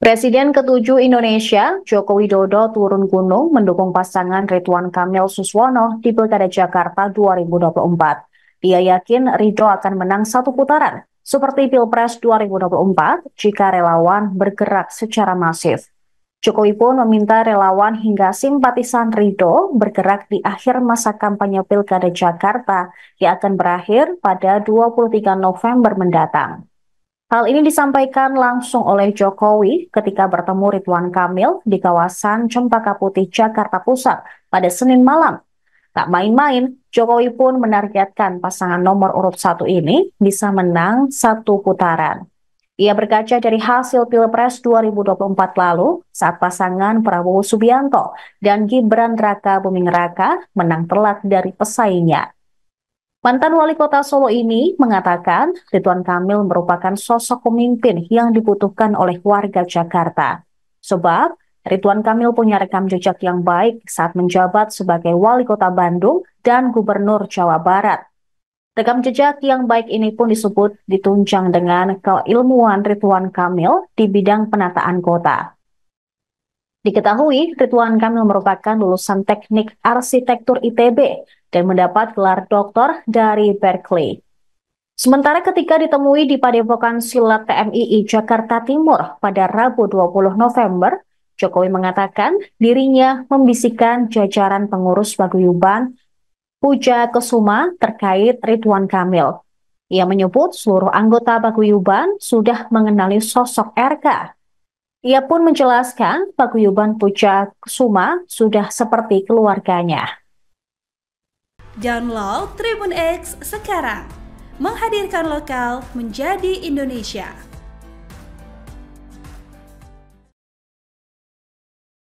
Presiden Ketujuh Indonesia, Joko Widodo turun gunung mendukung pasangan Ridwan Kamil Suswono di Pilkada Jakarta 2024. Dia yakin Ridho akan menang satu putaran, seperti Pilpres 2024 jika relawan bergerak secara masif. Jokowi pun meminta relawan hingga simpatisan Ridho bergerak di akhir masa kampanye Pilkada Jakarta yang akan berakhir pada 23 November mendatang. Hal ini disampaikan langsung oleh Jokowi ketika bertemu Ridwan Kamil di kawasan Cempaka Putih, Jakarta Pusat pada Senin malam. Tak main-main, Jokowi pun menargetkan pasangan nomor urut satu ini bisa menang satu putaran. Ia berkaca dari hasil Pilpres 2024 lalu saat pasangan Prabowo Subianto dan Gibran Raka Buming Raka menang telak dari pesaingnya. Mantan wali kota Solo ini mengatakan Ridwan Kamil merupakan sosok pemimpin yang dibutuhkan oleh warga Jakarta. Sebab Ridwan Kamil punya rekam jejak yang baik saat menjabat sebagai wali kota Bandung dan gubernur Jawa Barat. Rekam jejak yang baik ini pun disebut ditunjang dengan keilmuan Ridwan Kamil di bidang penataan kota. Diketahui, Ridwan Kamil merupakan lulusan teknik arsitektur ITB dan mendapat gelar doktor dari Berkeley. Sementara ketika ditemui di Padepokan Silat TMII Jakarta Timur pada Rabu 20 November, Jokowi mengatakan dirinya membisikkan jajaran pengurus paguyuban Puja Kesuma terkait Ridwan Kamil. Ia menyebut seluruh anggota paguyuban sudah mengenali sosok RK ia pun menjelaskan paguyuban Puja Suma sudah seperti keluarganya. Download Tribun X sekarang, menghadirkan lokal menjadi Indonesia.